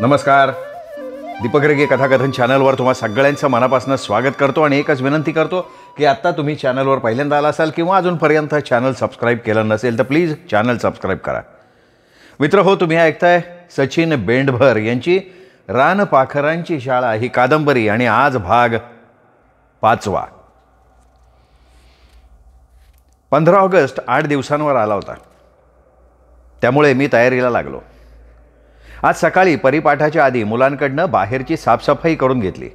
नमस्कार दीपक रेगे कथाकथन चॅनलवर तुम्हा सगळ्यांचं मनापासून स्वागत करतो आणि एकच विनंती करतो की आत्ता तुम्ही चॅनलवर पहिल्यांदा आला असाल किंवा अजूनपर्यंत चॅनल सबस्क्राईब केलं नसेल तर प्लीज चॅनल सबस्क्राईब करा मित्र हो तुम्ही ऐकताय सचिन बेंडभर यांची रानपाखरांची शाळा ही कादंबरी आणि आज भाग पाचवा पंधरा ऑगस्ट आठ दिवसांवर आला होता त्यामुळे मी तयारीला लागलो आज सकाळी परिपाठाच्या आधी मुलांकडनं बाहेरची साफसफाई करून घेतली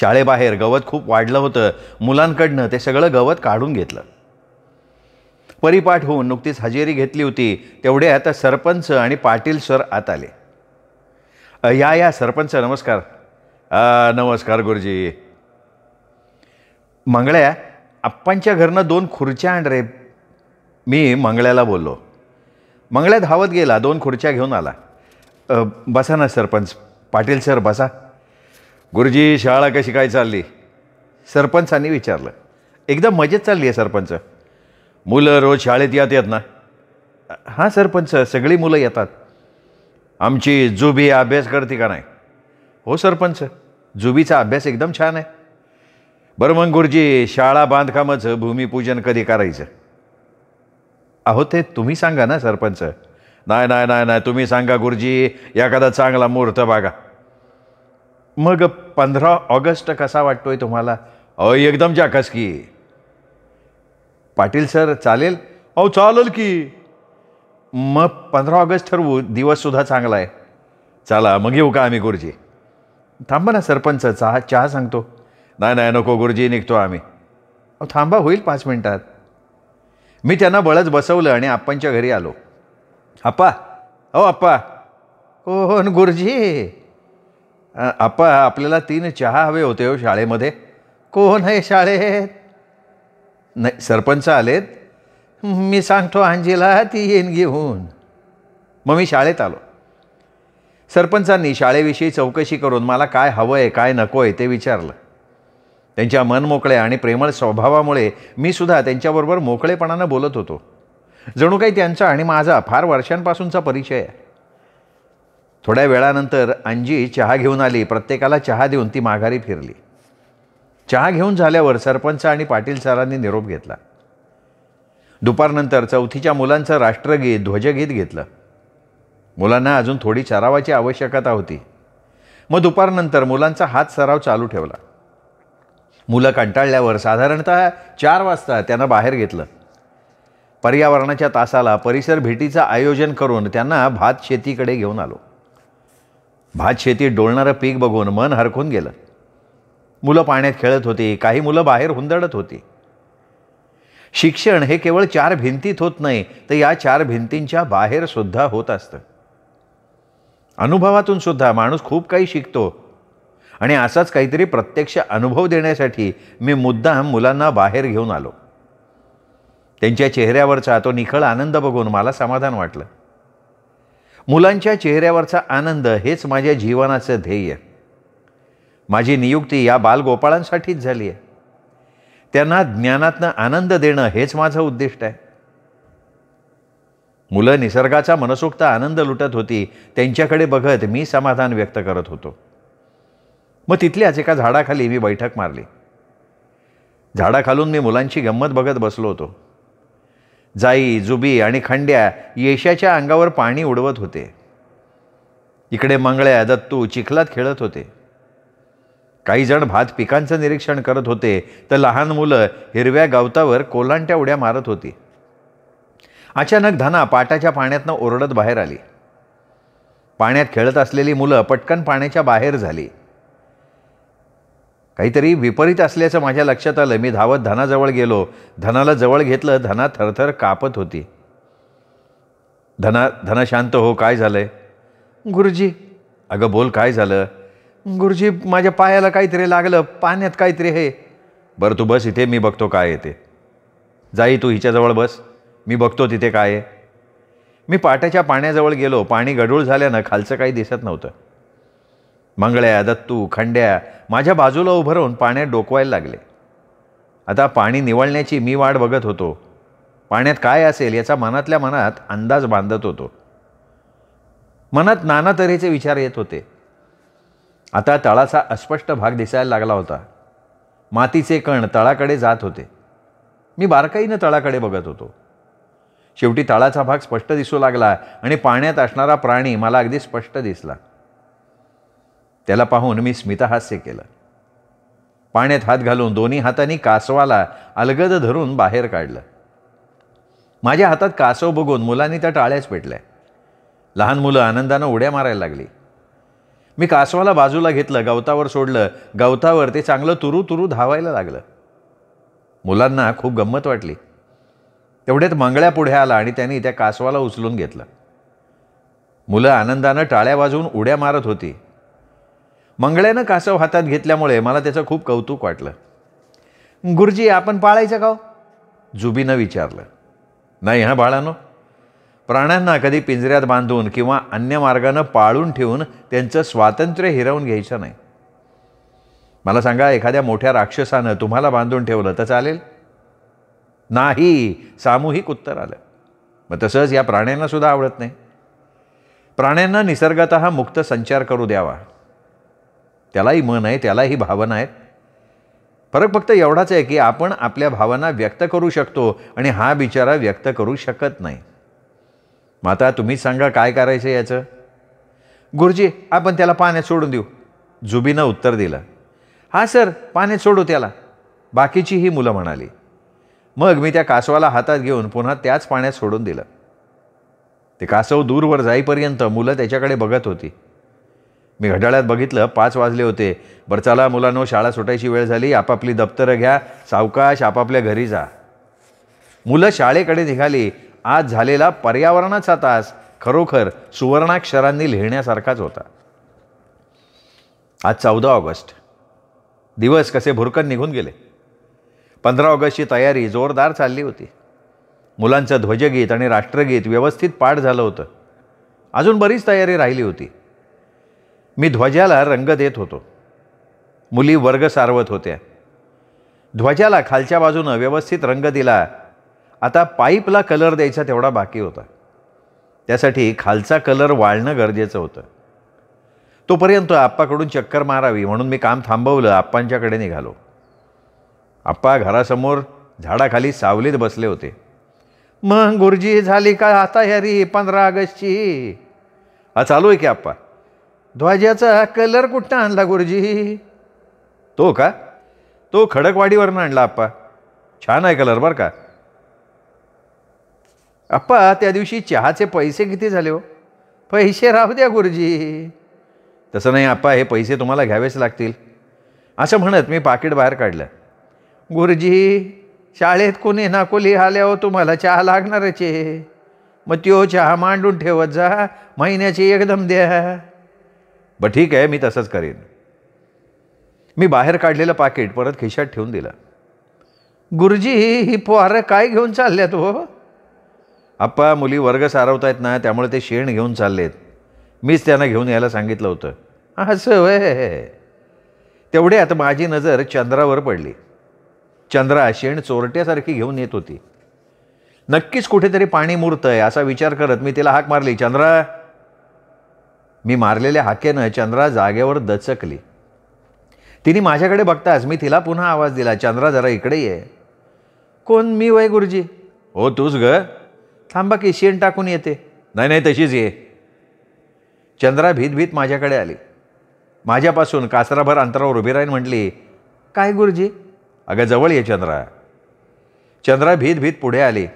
शाळेबाहेर गवत खूप वाढलं होतं मुलांकडनं ते सगळं गवत काढून घेतलं परिपाठ होऊन नुकतीच हजेरी घेतली होती तेवढे आता सरपंच आणि पाटील सर आत आले या या सरपंच नमस्कार आ, नमस्कार गुरुजी मंगळ्या आप्पांच्या घरनं दोन खुर्च्या आण रे मी मंगळ्याला बोललो मंगळ्या धावत गेला दोन खुर्च्या घेऊन आला बसा ना सरपंच पाटील सर बसा गुरुजी शाळा कशी काय चालली सरपंचांनी विचारलं एकदम मजेत चालली आहे सरपंच मुलं रोज शाळेत यात येत ना हां सरपंच सगळी मुलं येतात आमची जुबी अभ्यास करते का नाही हो सरपंच जुबीचा अभ्यास एकदम छान आहे बरं मग गुरुजी शाळा बांधकामाचं भूमिपूजन कधी करायचं अहो ते तुम्ही सांगा ना सरपंच नाही नाही नाही नाही तुम्ही सांगा गुरुजी एखादा चांगला मुहूर्त बघा मग पंधरा ऑगस्ट कसा वाटतोय तुम्हाला अहो एकदम जाकस की पाटील सर चालेल अहो चालेल की मग पंधरा ऑगस्ट ठरवू दिवससुद्धा चांगला आहे चला मग येऊ का आम्ही गुरुजी थांबा ना सरपंच चहा चहा सांगतो नाही नाही नको गुरुजी निघतो आम्ही अहो थांबा होईल पाच मिनटात मी त्यांना बळच बसवलं आणि आपांच्या घरी आलो आप्पा हो आप्पा हो गुरुजी आप्पा आपल्याला तीन चहा हवे होते हो शाळेमध्ये कोण आहे शाळेत नाही सरपंच आलेत मी सांगतो आंजीला ती येईन घेऊन मग मी शाळेत आलो सरपंचांनी शाळेविषयी चौकशी करून मला काय हवं आहे काय नको आहे ते विचारलं त्यांच्या मनमोकळ्या आणि प्रेमळ स्वभावामुळे मी सुद्धा त्यांच्याबरोबर मोकळेपणानं बोलत होतो जणू काही त्यांचा आणि माझा फार वर्षांपासूनचा परिचय आहे थोड्या वेळानंतर अंजी चहा घेऊन आली प्रत्येकाला चहा देऊन ती माघारी फिरली चहा घेऊन झाल्यावर सरपंच आणि पाटील सरांनी निरोप घेतला दुपारनंतर चौथीच्या मुलांचं राष्ट्रगीत ध्वजगीत घेतलं मुलांना अजून थोडी सरावाची आवश्यकता होती मग दुपारनंतर मुलांचा हात सराव चालू ठेवला मुलं कंटाळल्यावर साधारणतः चार वाजता त्यांना बाहेर घेतलं पर्यावरणाच्या तासाला परिसर भेटीचं आयोजन करून त्यांना भात शेतीकडे घेऊन आलो भात शेती डोलणारं पीक बघून मन हरकून गेलं मुलं पाण्यात खेळत होती काही मुलं बाहेर हुंदडत होती शिक्षण हे केवळ चार भिंतीत होत नाही तर या चार भिंतींच्या बाहेर सुद्धा होत असतं अनुभवातून सुद्धा माणूस खूप काही शिकतो आणि असाच काहीतरी प्रत्यक्ष अनुभव देण्यासाठी मी मुद्दाम मुलांना बाहेर घेऊन आलो त्यांच्या चेहऱ्यावरचा तो निखळ आनंद बघून मला समाधान वाटलं मुलांच्या चेहऱ्यावरचा आनंद हेच माझ्या जीवनाचं ध्येय माझी नियुक्ती या बालगोपाळांसाठीच झाली आहे त्यांना ज्ञानातनं आनंद देणं हेच माझं उद्दिष्ट आहे मुलं निसर्गाचा मनसोक्त आनंद लुटत होती त्यांच्याकडे बघत मी समाधान व्यक्त करत होतो मग तिथल्याच एका झाडाखाली मी बैठक मारली झाडाखालून मी मुलांची गंमत बघत बसलो होतो जाई जुबी आणि खंड्या येशाच्या अंगावर पाणी उडवत होते इकडे मंगळ्या दत्तू चिखलात खेळत होते काही जण भात पिकांचं निरीक्षण करत होते तर लहान मुलं हिरव्या गवतावर कोलांट्या उड्या मारत होती अचानक धना पाटाच्या पाण्यातनं ओरडत बाहेर आली पाण्यात खेळत असलेली मुलं पटकन पाण्याच्या बाहेर झाली काहीतरी विपरीत असल्याचं माझ्या लक्षात आलं मी धावत धनाजवळ गेलो धनाला जवळ घेतलं धना थरथर कापत होती धना धना शांत हो काय झालंय गुरुजी अगं बोल काय झालं गुरुजी माझ्या पायाला काहीतरी लागलं पाण्यात काहीतरी हे बरं तू बस इथे मी बघतो काय येते जाई तू हिच्याजवळ बस मी बघतो तिथे काय आहे मी पाट्याच्या पाण्याजवळ गेलो पाणी गढूळ झाल्यानं खालचं काही दिसत नव्हतं मंगळ्या दत्तू खंड्या माझ्या बाजूला उभं पाण्यात डोकवायला लागले आता पाणी निवळण्याची मी वाट बघत होतो पाण्यात काय असेल याचा मनातल्या मनात अंदाज बांधत होतो मनात नाना तऱ्हेचे विचार येत होते आता तळाचा अस्पष्ट भाग दिसायला लागला होता मातीचे कण तळाकडे जात होते मी बारकाईनं तळाकडे बघत होतो शेवटी तळाचा भाग स्पष्ट दिसू लागला आणि पाण्यात असणारा प्राणी मला अगदी स्पष्ट दिसला त्याला पाहून मी स्मितहास्य केलं पाण्यात हात घालून दोन्ही हातांनी कासवाला अलगद धरून बाहेर काढलं माझ्या हातात कासव बघून मुलांनी त्या टाळ्याच पेटल्या लहान मुलं आनंदानं उड्या मारायला लागली मी कासवाला बाजूला घेतलं गवतावर सोडलं गवतावर ते चांगलं तुरू तुरू धावायला लागलं मुलांना खूप गंमत वाटली तेवढ्यात मंगळ्या पुढे आला आणि त्यांनी त्या कासवाला उचलून घेतलं मुलं आनंदानं टाळ्या वाजवून उड्या मारत होती मंगळ्यानं कासव हातात घेतल्यामुळे मला त्याचं खूप कौतुक वाटलं गुरुजी आपण पाळायचं का हो? जुबीनं विचारलं नाही हां बाळानो प्राण्यांना कधी पिंजऱ्यात बांधून किंवा अन्य मार्गानं पाळून ठेवून त्यांचं स्वातंत्र्य हिरवून घ्यायचं नाही मला सांगा एखाद्या मोठ्या राक्षसानं तुम्हाला बांधून ठेवलं तर चालेल नाही सामूहिक उत्तर आलं मग तसंच या प्राण्यांनासुद्धा आवडत नाही प्राण्यांना निसर्गत मुक्त संचार करू द्यावा त्यालाही मन आहे त्यालाही भावना आहेत फरक फक्त एवढाच आहे की आपण आपल्या भावना व्यक्त करू शकतो आणि हा बिचारा व्यक्त करू शकत नाही मग आता तुम्हीच सांगा काय करायचं याचं गुरुजी आपण त्याला पाण्यात सोडून देऊ जुबीनं उत्तर दिलं हा सर पाण्यात सोडू त्याला बाकीची ही मुलं म्हणाली मग मी त्या कासवाला हातात घेऊन पुन्हा त्याच पाण्यात सोडून दिलं ते कासव दूरवर जाईपर्यंत मुलं त्याच्याकडे बघत होती मी घड्याळ्यात बघितलं पाच वाजले होते बरं चला मुलांनो शाळा सुटायची वेळ झाली आपापली दप्तरं घ्या सावकाश आपापल्या घरी जा मुलं शाळेकडे निघाली आज झालेला पर्यावरणाचा तास खरोखर सुवर्णाक्षरांनी लिहिण्यासारखाच होता आज चौदा ऑगस्ट दिवस कसे भुरकन निघून गेले पंधरा ऑगस्टची तयारी जोरदार चालली होती मुलांचं ध्वजगीत आणि राष्ट्रगीत व्यवस्थित पाठ झालं होतं अजून बरीच तयारी राहिली होती मी ध्वजाला रंग देत होतो मुली वर्ग सारवत होत्या ध्वजाला खालच्या बाजूनं व्यवस्थित रंग दिला आता पाईपला कलर द्यायचा तेवढा बाकी होता त्यासाठी खालचा कलर वाळणं गरजेचं होतं तोपर्यंत आप्पाकडून चक्कर मारावी म्हणून मी काम थांबवलं आप्पांच्याकडे निघालो आप्पा घरासमोर झाडाखाली सावलीत बसले होते मग गुरुजी झाली का आता हरी पंधरा ऑगस्टची हा चालू आहे की आप्पा ध्वजाचा कलर कुठं आणला गुरुजी तो का तो खडकवाडीवरनं आणला आप्पा छान आहे कलर बर का आप्पा त्या दिवशी चहाचे पैसे किती झाले हो पैसे राहू द्या गुरुजी तसं नाही आप्पा हे पैसे तुम्हाला घ्यावेच लागतील असं म्हणत मी पाकिट बाहेर काढलं गुरुजी शाळेत कोणी नाकोली आल्यावर हो, तुम्हाला चहा लागणारच आहे मग त्यो चहा मांडून ठेवत जा महिन्याची एकदम द्या बरं ठीक आहे मी तसंच करेन मी बाहेर काढलेलं पाकिट परत खिशात ठेवून दिलं गुरुजी ही पोहारं काय घेऊन चालल्यात हो आप्पा मुली वर्ग सारवतायत ना त्यामुळे ते शेण घेऊन चाललेत मीच त्यांना घेऊन यायला सांगितलं होतं असं वय तेवढ्यात माझी नजर चंद्रावर पडली चंद्रा शेण चोरट्यासारखी घेऊन येत होती नक्कीच कुठेतरी पाणी मुरतंय असा विचार करत मी तिला हाक मारली चंद्रा मी मारलेल्या हाकेनं चंद्रा जागेवर दचकली तिने माझ्याकडे बघताच मी तिला पुन्हा आवाज दिला चंद्रा जरा इकडे ये कोण मी वय गुरुजी हो तूच ग थांबा की शेण टाकून येते नाही नाही तशीच ये चंद्रा भीत भीत माझ्याकडे आली माझ्यापासून कासराभर अंतरावर उभी राहीन म्हटली काय गुरुजी अगं जवळ ये चंद्रा चंद्रा भीत भीत पुढे आली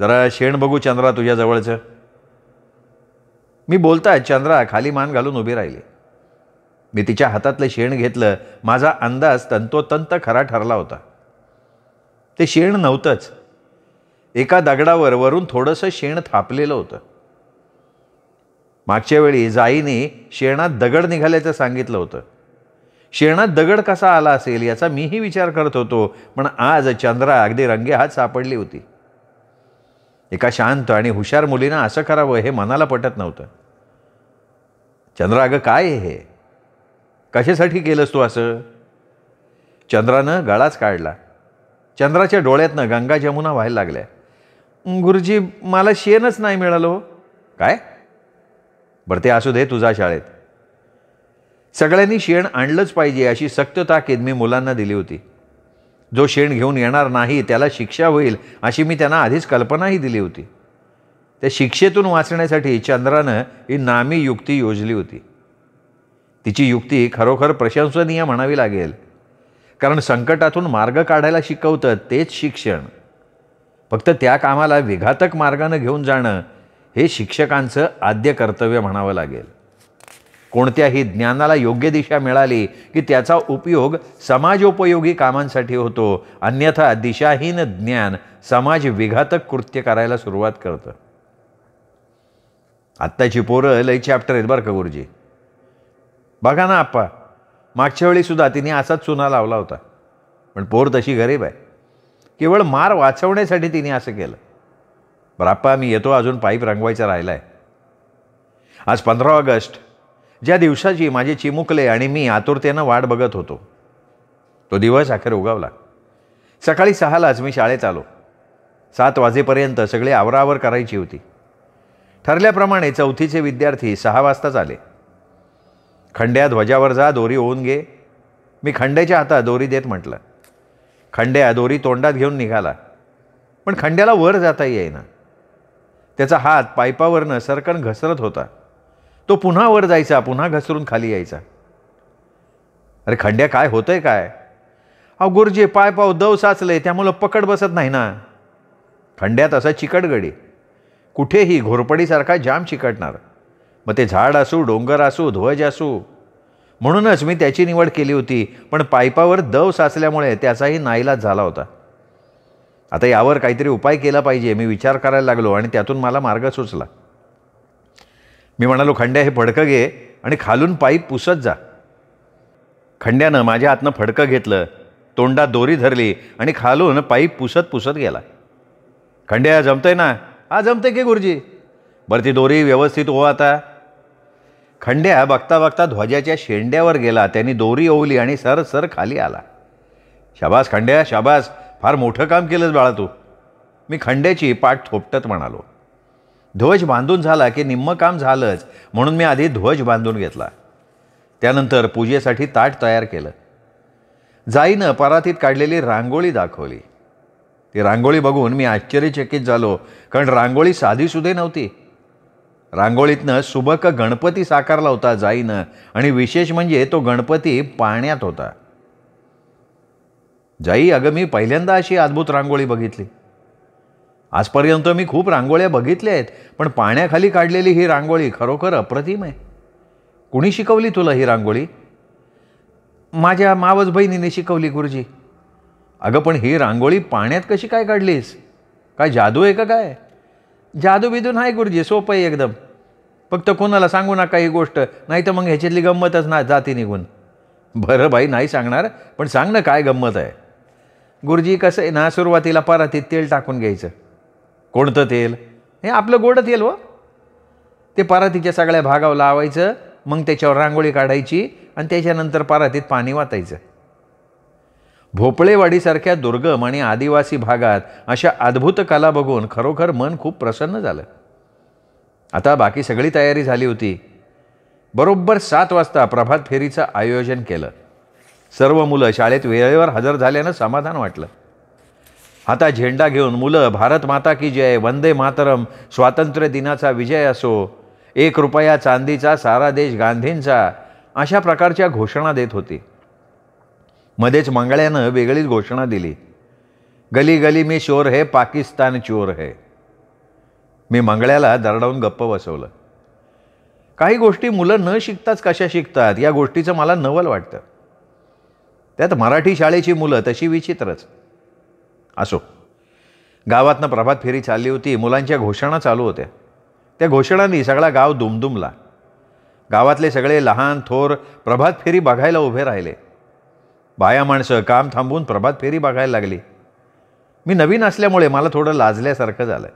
जरा शेण बघू चंद्रा तुझ्या जवळचं मी बोलताय चंद्रा खाली मान घालून उभी राहिली मी तिच्या हातातलं शेण घेतलं माझा अंदाज तंतोतंत खरा ठरला होता ते शेण नव्हतंच एका दगडावर वरून थोडंसं शेण थापलेलं होतं मागच्या वेळी जाईने शेणात दगड निघाल्याचं सांगितलं होतं शेणात दगड कसा आला असेल याचा मीही विचार करत होतो पण आज चंद्रा अगदी रंगे हात सापडली होती एका शांत आणि हुशार मुलीनं असं करावं हे मनाला पटत नव्हतं चंद्र अगं काय हे कशासाठी केलंस तू असं चंद्रानं गळाच काढला चंद्राच्या डोळ्यातनं गंगा जमुना व्हायला लागल्या गुरुजी मला शेणच नाही मिळालो काय बरं ते असू दे तुझा शाळेत सगळ्यांनी शेण आणलंच पाहिजे अशी सक्त ताकीद मी मुलांना दिली होती जो शेण घेऊन येणार नाही त्याला शिक्षा होईल अशी मी त्यांना आधीच कल्पनाही दिली होती त्या शिक्षेतून वाचण्यासाठी चंद्रानं ही नामी युक्ती योजली होती तिची युक्ती खरोखर प्रशंसनीय म्हणावी लागेल कारण संकटातून मार्ग काढायला शिकवतं तेच शिक्षण फक्त त्या कामाला विघातक मार्गानं घेऊन जाणं हे शिक्षकांचं आद्य कर्तव्य म्हणावं लागेल कोणत्याही ज्ञानाला योग्य दिशा मिळाली की त्याचा उपयोग समाजोपयोगी कामांसाठी होतो अन्यथा दिशाहीन ज्ञान समाज विघातक कृत्य करायला सुरुवात करतं आत्ताची पोरं लई चॅप्टर आहेत बरं का गुरुजी बघा ना आप्पा मागच्या वेळीसुद्धा तिने असाच चुना लावला होता पण पोर तशी गरीब आहे केवळ मार वाचवण्यासाठी तिने असं केलं बरं आप्पा मी येतो अजून पाईप रंगवायचा राहिला आहे आज पंधरा ऑगस्ट ज्या दिवसाची माझे चिमुकले आणि मी आतुरतेनं वाट बघत होतो तो दिवस अखेर उगावला सकाळी सहालाच मी शाळेत आलो सात वाजेपर्यंत सगळी आवरावर करायची होती ठरल्याप्रमाणे चौथीचे विद्यार्थी सहा वाजताच आले खंड्या ध्वजावर जा दोरी ओवून घे मी खंड्याच्या हातात दोरी देत म्हटलं खंड्या दोरी तोंडात घेऊन निघाला पण खंड्याला वर जाता येईना त्याचा हात पायपावरनं सरकण घसरत होता तो पुन्हा वर जायचा पुन्हा घसरून खाली यायचा अरे खंड्या काय होतंय काय अहो गुरुजी पाय पाव दव साचले त्यामुळं पकड बसत नाही ना खंड्यात असा चिकटगडी कुठेही घोरपडीसारखा जाम चिकटणार मग ते झाड असू डोंगर असू ध्वज असू म्हणूनच मी त्याची निवड केली होती पण पाईपावर दव साचल्यामुळे त्याचाही नाईलाज झाला होता आता यावर काहीतरी उपाय केला पाहिजे मी विचार करायला लागलो आणि त्यातून मला मार्ग सुचला मी म्हणालो खंड्या हे फडकं घे आणि खालून पाईप पुसत जा खंड्यानं माझ्या हातनं फडकं घेतलं तोंडात दोरी धरली आणि खालून पाईप पुसत पुसत गेला खंड्या जमतंय ना हा जमते की गुरुजी बरं ती दोरी व्यवस्थित हो आता खंड्या बघता बघता ध्वजाच्या शेंड्यावर गेला त्यांनी दोरी ओवली आणि सर सर खाली आला शाबास खंड्या शाबास फार मोठं काम केलंच बाळा तू मी खंड्याची पाठ थोपटत म्हणालो ध्वज बांधून झाला की निम्मं काम झालंच म्हणून मी आधी ध्वज बांधून घेतला त्यानंतर पूजेसाठी ताट तयार केलं जाईनं परातीत काढलेली रांगोळी दाखवली ती रांगोळी बघून मी आश्चर्यचकित झालो कारण रांगोळी साधीसुधे नव्हती रांगोळीतनं सुबक गणपती साकारला होता जाईनं आणि विशेष म्हणजे तो गणपती पाण्यात होता जाई अगं मी पहिल्यांदा अशी अद्भुत रांगोळी बघितली आजपर्यंत मी खूप रांगोळ्या बघितल्या आहेत पण पाण्याखाली काढलेली ही रांगोळी खरोखर अप्रतिम आहे कुणी शिकवली तुला ही रांगोळी माझ्या मावस बहिणीने शिकवली गुरुजी अगं पण ही रांगोळी पाण्यात कशी काय काढलीस काय जादू आहे का काय जादू बिदू नाही गुरुजी सोपं आहे एकदम फक्त कोणाला सांगू नका ही गोष्ट नाही तर मग ह्याच्यातली गंमतच ना जाती निघून बरं बाई नाही सांगणार पण सांग ना काय गंमत आहे गुरुजी कसं आहे ना सुरुवातीला परातीत तेल टाकून घ्यायचं कोणतं तेल हे आपलं गोड तेल व हो. ते परातीच्या सगळ्या भागावर लावायचं मग त्याच्यावर रांगोळी काढायची आणि त्याच्यानंतर परातीत पाणी वाचायचं भोपळेवाडीसारख्या दुर्गम आणि आदिवासी भागात अशा अद्भुत कला बघून खरोखर मन खूप प्रसन्न झालं आता बाकी सगळी तयारी झाली होती बरोबर सात वाजता प्रभात फेरीचं आयोजन केलं सर्व मुलं शाळेत वेळेवर हजर झाल्यानं समाधान वाटलं आता झेंडा घेऊन मुलं भारत माता की जय वंदे मातरम स्वातंत्र्य दिनाचा विजय असो एक रुपया चांदीचा सारा देश गांधींचा अशा प्रकारच्या घोषणा देत होती मध्येच मंगळ्यानं वेगळीच घोषणा दिली गली गली मी शोर हे पाकिस्तान चोर हे मी मंगळ्याला दरडावून गप्प बसवलं काही गोष्टी मुलं न शिकताच कशा शिकतात या गोष्टीचं मला नवल वाटतं त्यात मराठी शाळेची मुलं तशी विचित्रच असो गावातनं प्रभात फेरी चालली होती मुलांच्या घोषणा चालू होत्या त्या घोषणांनी सगळा गाव दुमदुमला गावातले सगळे लहान थोर प्रभात फेरी बघायला उभे राहिले बाया माणसं काम थांबून प्रभात फेरी बघायला लागली मी नवीन असल्यामुळे मला थोडं लाजल्यासारखं झालं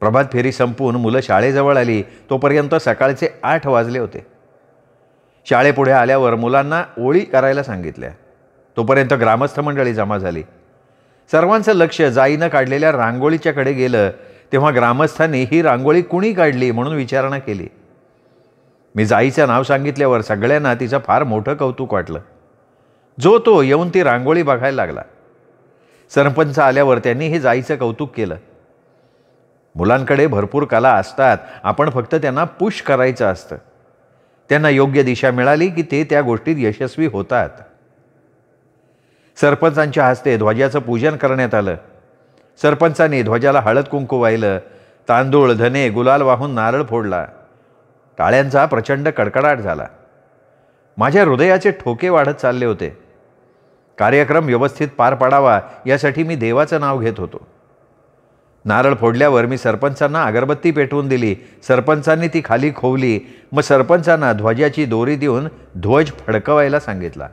प्रभात फेरी संपून मुलं शाळेजवळ आली तोपर्यंत सकाळचे आठ वाजले होते शाळेपुढे आल्यावर मुलांना ओळी करायला सांगितल्या तोपर्यंत ग्रामस्थ मंडळी जमा झाली सर्वांचं लक्ष जाईनं काढलेल्या रांगोळीच्याकडे गेलं तेव्हा ग्रामस्थांनी ही रांगोळी कुणी काढली म्हणून विचारणा केली मी जाईचं नाव सांगितल्यावर सगळ्यांना तिचं फार मोठं कौतुक वाटलं जो तो येऊन ती रांगोळी बघायला लागला सरपंच आल्यावर त्यांनी हे जाईचं कौतुक केलं मुलांकडे भरपूर कला असतात आपण फक्त त्यांना पुश करायचं असतं त्यांना योग्य दिशा मिळाली की ते त्या गोष्टीत यशस्वी होतात सरपंचांच्या हस्ते ध्वजाचं पूजन करण्यात आलं सरपंचांनी ध्वजाला हळद कुंकू वाहिलं तांदूळ धने गुलाल वाहून नारळ फोडला टाळ्यांचा प्रचंड कडकडाट झाला माझ्या हृदयाचे ठोके वाढत चालले होते कार्यक्रम व्यवस्थित पार पाडावा यासाठी मी देवाचं नाव घेत होतो नारळ फोडल्यावर मी सरपंचांना अगरबत्ती पेटवून दिली सरपंचांनी ती खाली खोवली मग सरपंचांना ध्वजाची दोरी देऊन ध्वज फडकवायला सांगितला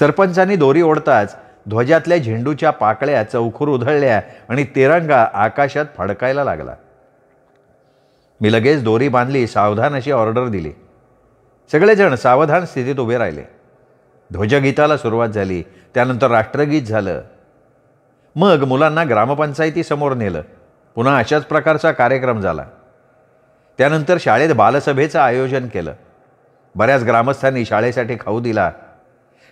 सरपंचांनी दोरी ओढताच ध्वजातल्या झेंडूच्या पाकळ्या चौखूर उधळल्या आणि तिरंगा आकाशात फडकायला लागला मी लगेच दोरी बांधली सावधान अशी ऑर्डर दिली सगळेजण सावधान स्थितीत उभे राहिले ध्वजगीताला सुरुवात झाली त्यानंतर राष्ट्रगीत झालं मग मुलांना ग्रामपंचायतीसमोर नेलं पुन्हा अशाच प्रकारचा कार्यक्रम झाला त्यानंतर शाळेत बालसभेचं आयोजन केलं बऱ्याच ग्रामस्थांनी शाळेसाठी खाऊ दिला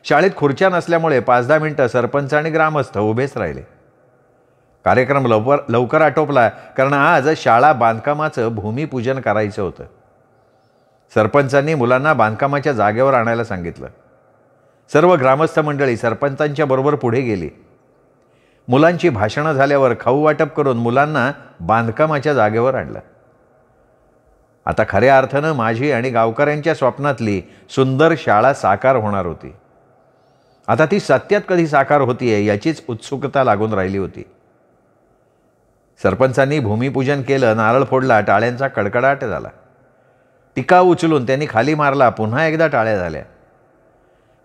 शाळेत खुर्च्या नसल्यामुळे पाच दहा मिनटं सरपंच आणि ग्रामस्थ उभेच राहिले कार्यक्रम लवकर लवकर आटोपला कारण आज शाळा बांधकामाचं भूमिपूजन करायचं होतं सरपंचांनी मुलांना बांधकामाच्या जागेवर आणायला सांगितलं सर्व ग्रामस्थ मंडळी सरपंचांच्या बरोबर पुढे गेली मुलांची भाषणं झाल्यावर खाऊ वाटप करून मुलांना बांधकामाच्या जागेवर आणलं आता खऱ्या अर्थानं माझी आणि गावकऱ्यांच्या स्वप्नातली सुंदर शाळा साकार होणार होती आता ती सत्यात कधी साकार होतीये याचीच उत्सुकता लागून राहिली होती सरपंचांनी भूमिपूजन केलं नारळ फोडला टाळ्यांचा कडकडाट झाला टिका उचलून त्यांनी खाली मारला पुन्हा एकदा टाळ्या झाल्या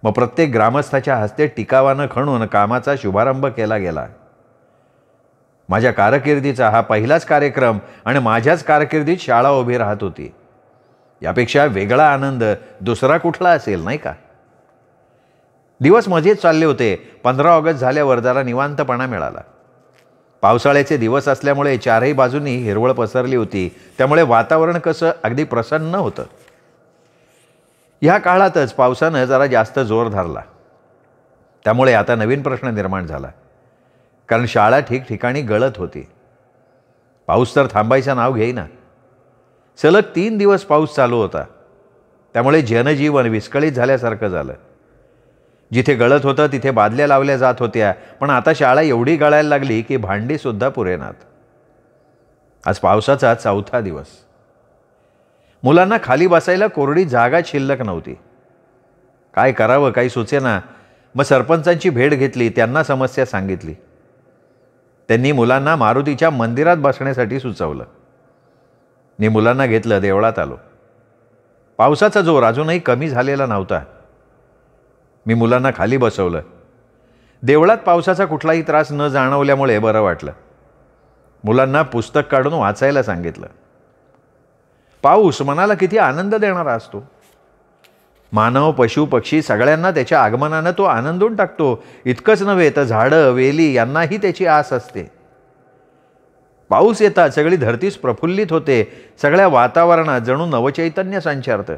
मग प्रत्येक ग्रामस्थाच्या हस्ते टिकावानं खणून कामाचा शुभारंभ केला गेला माझ्या कारकिर्दीचा हा पहिलाच कार्यक्रम आणि माझ्याच कारकिर्दीत शाळा उभी राहत होती यापेक्षा वेगळा आनंद दुसरा कुठला असेल नाही का दिवस मजेत चालले होते पंधरा ऑगस्ट झाल्यावर जरा निवांतपणा मिळाला पावसाळ्याचे दिवस असल्यामुळे चारही बाजूंनी हिरवळ पसरली होती त्यामुळे वातावरण कसं अगदी प्रसन्न होतं ह्या काळातच पावसानं जरा जास्त जोर धरला त्यामुळे आता नवीन प्रश्न निर्माण झाला कारण शाळा ठिकठिकाणी गळत होती पाऊस तर थांबायचं नाव घेईना सलग तीन दिवस पाऊस चालू होता त्यामुळे जनजीवन विस्कळीत झाल्यासारखं झालं जिथे गळत होतं तिथे बादल्या लावल्या जात होत्या पण आता शाळा एवढी गळायला लागली की भांडीसुद्धा पुरेनात आज पावसाचा चौथा दिवस मुलांना खाली बसायला कोरडी जागा शिल्लक नव्हती काय करावं काही सुचेना मग सरपंचांची भेट घेतली त्यांना समस्या सांगितली त्यांनी मुलांना मारुतीच्या मंदिरात बसण्यासाठी सुचवलं मी मुलांना घेतलं देवळात आलो पावसाचा जोर अजूनही कमी झालेला नव्हता मी मुलांना खाली बसवलं देवळात पावसाचा कुठलाही त्रास न जाणवल्यामुळे बरं वाटलं मुलांना पुस्तक काढून वाचायला सांगितलं पाऊस मनाला किती आनंद देणारा असतो मानव पशु पक्षी सगळ्यांना त्याच्या आगमनानं तो आनंदून टाकतो इतकंच नव्हे तर झाडं वेली यांनाही त्याची आस असते पाऊस येतात सगळी धरतीस प्रफुल्लित होते सगळ्या वातावरणात जणू नवचैतन्य संचारतं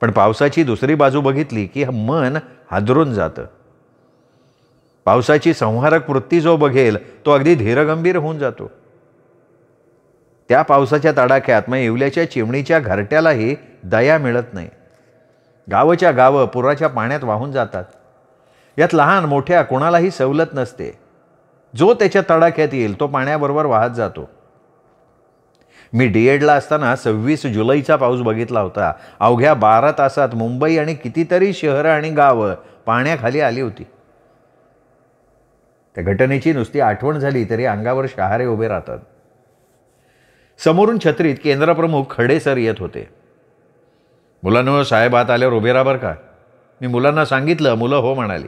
पण पावसाची दुसरी बाजू बघितली की मन हादरून जातं पावसाची संहारक वृत्ती जो बघेल तो अगदी धीरगंभीर होऊन जातो त्या पावसाच्या तडाख्यात मग येवल्याच्या चिमणीच्या घरट्यालाही दया मिळत नाही गावच्या गावं पुराच्या पाण्यात वाहून जातात यात लहान मोठ्या कोणालाही सवलत नसते जो त्याच्या तडाख्यात येईल तो पाण्याबरोबर वाहत जातो मी डी एडला असताना सव्वीस जुलैचा पाऊस बघितला होता अवघ्या बारा तासात मुंबई आणि कितीतरी शहरं आणि गावं पाण्याखाली आली होती त्या घटनेची नुसती आठवण झाली तरी अंगावर शहारे उभे राहतात समोरून छत्रीत केंद्रप्रमुख खडे सर येत होते मुलांनो साहेब आत आल्यावर उभे राहा बरं का मी मुलांना सांगितलं मुलं हो म्हणाली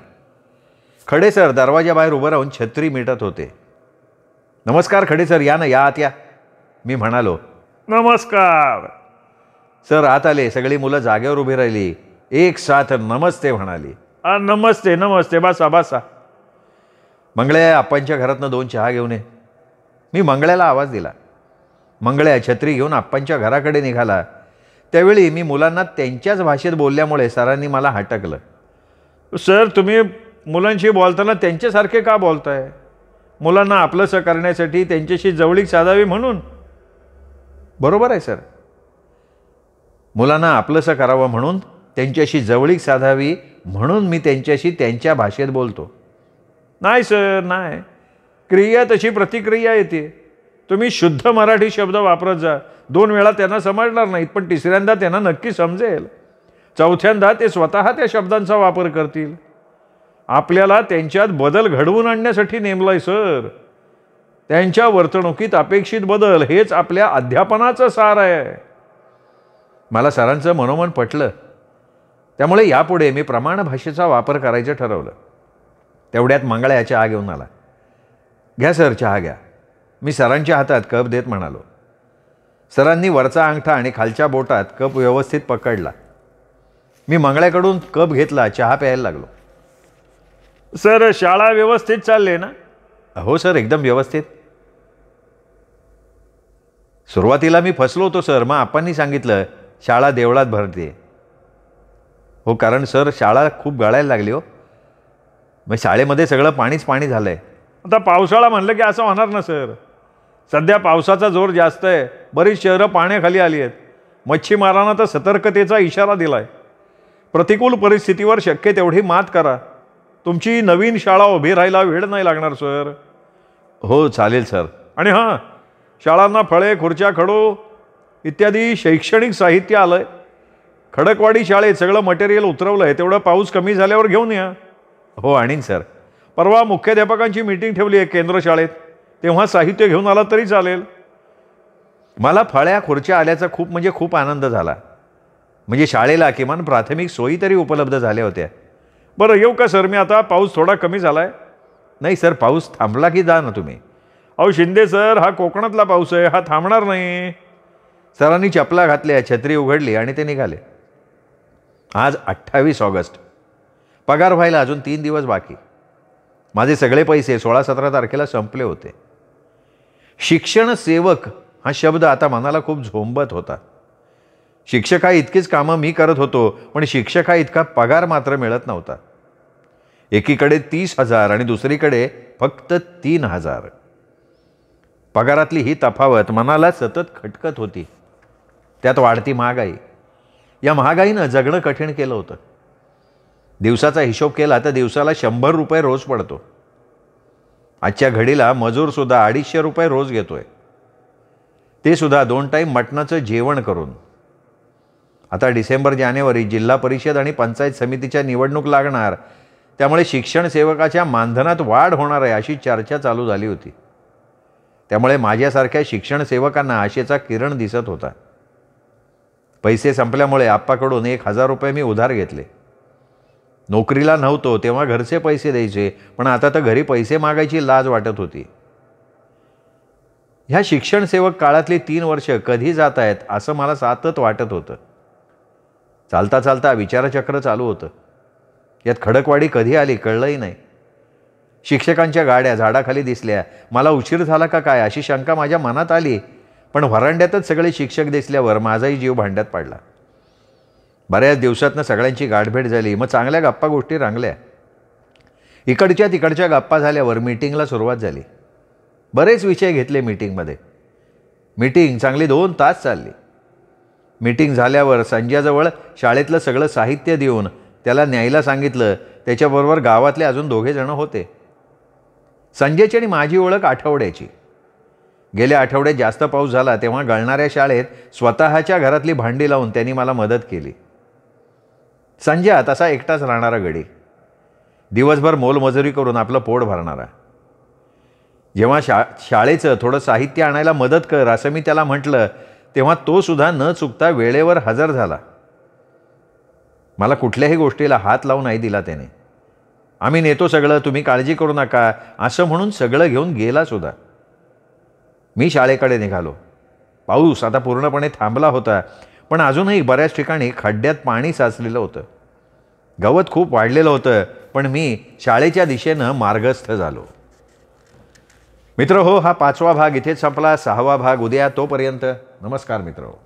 खडे सर दरवाजाबाहेर उभं राहून छत्री मिटत होते नमस्कार खडे सर या ना या आत या मी म्हणालो नमस्कार सर आत आले सगळी मुलं जागेवर उभी राहिली एक साथ नमस्ते म्हणाली आ नमस्ते नमस्ते बासा बासा मंगळ्या आपांच्या घरातनं दोन चहा घेऊन ये मी मंगळ्याला आवाज दिला मंगळ्या छत्री घेऊन आप्पांच्या घराकडे निघाला त्यावेळी मी मुलांना त्यांच्याच भाषेत बोलल्यामुळे सरांनी मला हटकलं सर तुम्ही मुलांशी बोलताना त्यांच्यासारखे का बोलताय मुलांना आपलंसं करण्यासाठी त्यांच्याशी जवळीक साधावी म्हणून बरोबर आहे सर मुलांना आपलंसं करावं म्हणून त्यांच्याशी जवळीक साधावी म्हणून मी त्यांच्याशी त्यांच्या भाषेत बोलतो नाही सर नाही क्रिया तशी प्रतिक्रिया येते तुम्ही शुद्ध मराठी शब्द वापरत जा दोन वेळा त्यांना समजणार नाहीत पण तिसऱ्यांदा त्यांना नक्की समजेल चौथ्यांदा ते स्वतः त्या शब्दांचा वापर करतील आपल्याला त्यांच्यात बदल घडवून आणण्यासाठी नेमलं आहे सर त्यांच्या वर्तणुकीत अपेक्षित बदल हेच आपल्या अध्यापनाचं सार आहे मला सरांचं मनोमन पटलं त्यामुळे यापुढे मी प्रमाण भाषेचा वापर करायचं ठरवलं तेवढ्यात याच्या आ घेऊन आला घ्या सर चहा घ्या मी सरांच्या हातात कप देत म्हणालो सरांनी वरचा अंगठा आणि खालच्या बोटात कप व्यवस्थित पकडला मी मंगळ्याकडून कप घेतला चहा प्यायला लागलो सर शाळा व्यवस्थित चालले ना हो सर एकदम व्यवस्थित सुरुवातीला मी फसलो होतो सर मग आपणनी सांगितलं शाळा देवळात भरते हो कारण सर शाळा खूप गळायला लागली हो मग शाळेमध्ये सगळं पाणीच पाणी झालं आहे आता पावसाळा म्हणलं की असं होणार ना सर सध्या पावसाचा जोर जास्त आहे बरीच शहरं पाण्याखाली आली आहेत मच्छीमारांना तर सतर्कतेचा इशारा दिला आहे प्रतिकूल परिस्थितीवर शक्य तेवढी मात करा तुमची नवीन शाळा उभी राहायला वेळ नाही लागणार सर हो चालेल सर आणि हां शाळांना फळे खुर्च्या खडू इत्यादी शैक्षणिक साहित्य आलं आहे खडकवाडी शाळेत सगळं मटेरियल उतरवलं आहे तेवढं पाऊस कमी झाल्यावर घेऊन या हो आणीन सर परवा मुख्याध्यापकांची मीटिंग ठेवली आहे केंद्र शाळेत तेव्हा साहित्य घेऊन आला तरी चालेल मला फळ्या खुर्च्या आल्याचा खूप म्हणजे खूप आनंद झाला म्हणजे शाळेला किमान प्राथमिक सोयी तरी उपलब्ध झाल्या होत्या बरं येऊ का सर मी आता पाऊस थोडा कमी झाला आहे नाही सर पाऊस थांबला की जा ना तुम्ही अहो शिंदे सर हा कोकणातला पाऊस आहे हा थांबणार नाही सरांनी चपला घातल्या छत्री उघडली आणि ते निघाले आज अठ्ठावीस ऑगस्ट पगार व्हायला अजून तीन दिवस बाकी माझे सगळे पैसे सोळा सतरा तारखेला संपले होते शिक्षण सेवक हा शब्द आता मनाला खूप झोंबत होता शिक्षका इतकीच कामं मी करत होतो पण शिक्षका इतका पगार मात्र मिळत नव्हता एकीकडे तीस हजार आणि दुसरीकडे फक्त तीन हजार पगारातली ही तफावत मनाला सतत खटकत होती त्यात वाढती महागाई या महागाईनं जगणं कठीण केलं होतं दिवसाचा हिशोब केला तर दिवसाला शंभर रुपये रोज पडतो आजच्या घडीला मजूरसुद्धा अडीचशे रुपये रोज घेतोय ते सुद्धा दोन टाईम मटणाचं जेवण करून आता डिसेंबर जानेवारी जिल्हा परिषद आणि पंचायत समितीच्या निवडणूक लागणार त्यामुळे शिक्षण सेवकाच्या मानधनात वाढ होणार आहे अशी चर्चा चालू झाली होती त्यामुळे माझ्यासारख्या शिक्षण सेवकांना आशेचा किरण दिसत होता पैसे संपल्यामुळे आप्पाकडून एक हजार रुपये मी उधार घेतले नोकरीला नव्हतो तेव्हा घरचे पैसे द्यायचे पण आता तर घरी पैसे मागायची लाज वाटत होती ह्या शिक्षणसेवक काळातली तीन वर्ष कधी जात आहेत असं मला सातत वाटत होतं चालता चालता विचारचक्र चालू होतं यात खडकवाडी कधी आली कळलंही नाही शिक्षकांच्या गाड्या झाडाखाली दिसल्या मला उशीर झाला का काय अशी शंका माझ्या मनात आली पण व्हरांड्यातच सगळे शिक्षक दिसल्यावर माझाही जीव भांड्यात पाडला बऱ्याच दिवसातनं सगळ्यांची गाठभेट झाली मग चांगल्या गप्पा गोष्टी रांगल्या इकडच्या तिकडच्या गप्पा झाल्यावर मीटिंगला सुरुवात झाली बरेच विषय घेतले मीटिंगमध्ये मीटिंग चांगली दोन तास चालली मीटिंग झाल्यावर संजयाजवळ शाळेतलं सगळं साहित्य देऊन त्याला न्यायला सांगितलं त्याच्याबरोबर गावातले अजून दोघे जण होते संजयची आणि माझी ओळख आठवड्याची गेल्या आठवड्यात जास्त पाऊस झाला तेव्हा गळणाऱ्या शाळेत स्वतःच्या घरातली भांडी लावून त्यांनी मला मदत केली संजय तसा एकटाच राहणारा गडी दिवसभर मोलमजुरी करून आपलं पोट भरणारा जेव्हा शा शाळेचं थोडं साहित्य आणायला मदत कर असं मी त्याला म्हटलं तेव्हा तो सुद्धा न चुकता वेळेवर हजर झाला मला कुठल्याही गोष्टीला हात लावून नाही दिला त्याने आम्ही नेतो सगळं तुम्ही काळजी करू नका असं म्हणून सगळं घेऊन गेला सुद्धा मी शाळेकडे निघालो पाऊस आता पूर्णपणे थांबला होता पण अजूनही बऱ्याच ठिकाणी खड्ड्यात पाणी साचलेलं होतं गवत खूप वाढलेलं होतं पण मी शाळेच्या दिशेनं मार्गस्थ झालो मित्र हो हा पाचवा भाग इथेच संपला सहावा भाग उद्या तोपर्यंत नमस्कार मित्र हो